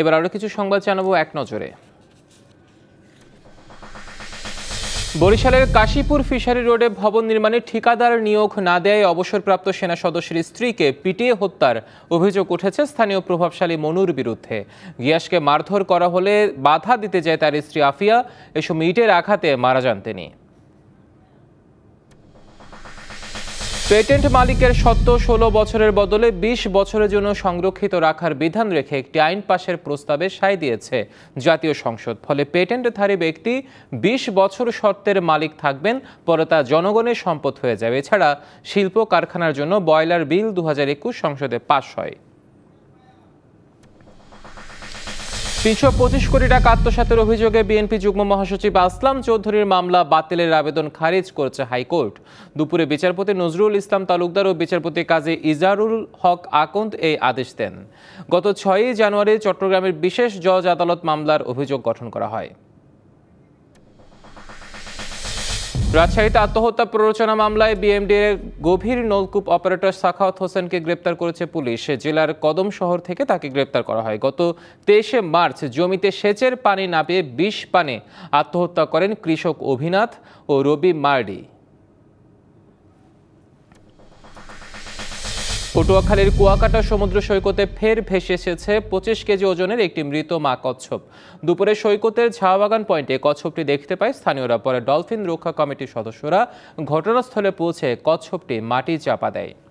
এবার আরও কিছু সংবাদ জানাবো এক নজরে বরিশালের কাশীপুর ফিশারি রোডে ভবন নির্মাণে ঠিকাদার নিয়োগ না দেয় অবসরপ্রাপ্ত সেনা সদস্যের স্ত্রীকে পিটিয়ে হত্যার অভিযোগ উঠেছে স্থানীয় প্রভাবশালী মনুর বিরুদ্ধে গিয়াসকে মারধর করা হলে বাধা দিতে যায় তার স্ত্রী আফিয়া এসব ইটের আঘাতে মারা যান তিনি পেটেন্ট মালিকের সত্য ষোলো বছরের বদলে ২০ বছরের জন্য সংরক্ষিত রাখার বিধান রেখে একটি আইন পাশের প্রস্তাবে সায় দিয়েছে জাতীয় সংসদ ফলে পেটেন্টধারী ব্যক্তি ২০ বছর শর্তের মালিক থাকবেন পরে তা জনগণের সম্পদ হয়ে যাবে এছাড়া শিল্প কারখানার জন্য বয়লার বিল দু সংসদে পাশ হয় তিনশো পঁচিশ কোটি টাকা আত্মসাতের অভিযোগে বিএনপি যুগ্ম মহাসচিব আসলাম চৌধুরীর মামলা বাতিলের আবেদন খারিজ করেছে হাইকোর্ট দুপুরে বিচারপতি নজরুল ইসলাম তালুকদার ও বিচারপতি কাজী ইজারুল হক আকন্দ এই আদেশ দেন গত ছয়ই জানুয়ারি চট্টগ্রামের বিশেষ জজ আদালত মামলার অভিযোগ গঠন করা হয় রাজশাহীতে আত্মহত্যা প্ররোচনা মামলায় বিএমডিএর গভীর নলকূপ অপারেটর সাখাওয়াত হোসেনকে গ্রেপ্তার করেছে পুলিশ জেলার কদম শহর থেকে তাকে গ্রেপ্তার করা হয় গত তেইশে মার্চ জমিতে সেচের পানি না পেয়ে বিষ পানে আত্মহত্যা করেন কৃষক অভিনাথ ও রবি মার্ডি পটুয়াখালীর কুয়াকাটা সমুদ্র সৈকতে ফের ভেসে এসেছে পঁচিশ কেজি ওজনের একটি মৃত মা কচ্ছপ দুপুরে সৈকতের ঝাওবাগান পয়েন্টে কচ্ছপটি দেখতে পায় স্থানীয়রা পরে ডলফিন রক্ষা কমিটির সদস্যরা ঘটনাস্থলে পৌঁছে কচ্ছপটি মাটি চাপা দেয়